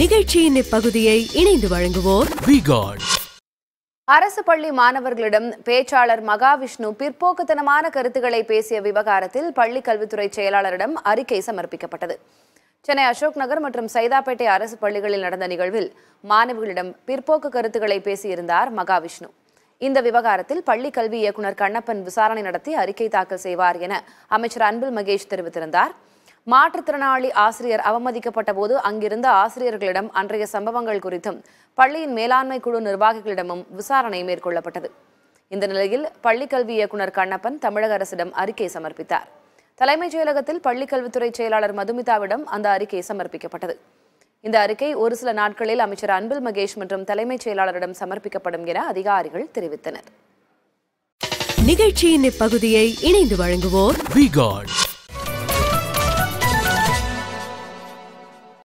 நிகழ்ச்சியின் இப்பகுதியை இணைந்து வழங்குவோர் அரசு பள்ளி மாணவர்களிடம் பேச்சாளர் மகாவிஷ்ணு பிற்போக்குத்தனமான கருத்துக்களை பேசிய விவகாரத்தில் பள்ளி கல்வித்துறை செயலாளரிடம் அறிக்கை சமர்ப்பிக்கப்பட்டது சென்னை அசோக் நகர் மற்றும் சைதாப்பேட்டை அரசு பள்ளிகளில் நடந்த நிகழ்வில் மாணவிகளிடம் பிற்போக்கு கருத்துக்களை பேசியிருந்தார் மகாவிஷ்ணு இந்த விவகாரத்தில் பள்ளி கல்வி இயக்குநர் கண்ணப்பன் விசாரணை நடத்தி அறிக்கை தாக்கல் செய்வார் என அமைச்சர் அன்பில் மகேஷ் தெரிவித்திருந்தார் மாற்றுத்திறனாளி ஆசிரியர் அவமதிக்கப்பட்ட போது அங்கிருந்த ஆசிரியர்களிடம் அன்றைய சம்பவங்கள் குறித்தும் பள்ளியின் மேலாண்மை குழு நிர்வாகிகளிடமும் விசாரணை மேற்கொள்ளப்பட்டது இந்த நிலையில் பள்ளிக்கல்வி இயக்குநர் கண்ணப்பன் தமிழக அரசிடம் அறிக்கை சமர்ப்பித்தார் தலைமைச் செயலகத்தில் பள்ளிக்கல்வித்துறை செயலாளர் மதுமிதாவிடம் அந்த அறிக்கை சமர்ப்பிக்கப்பட்டது இந்த அறிக்கை ஒரு சில நாட்களில் அமைச்சர் அன்பில் மகேஷ் மற்றும் தலைமைச் செயலாளரிடம் சமர்ப்பிக்கப்படும் என அதிகாரிகள் தெரிவித்தனர் நிகழ்ச்சியின் இப்பகுதியை இணைந்து வழங்குவோர்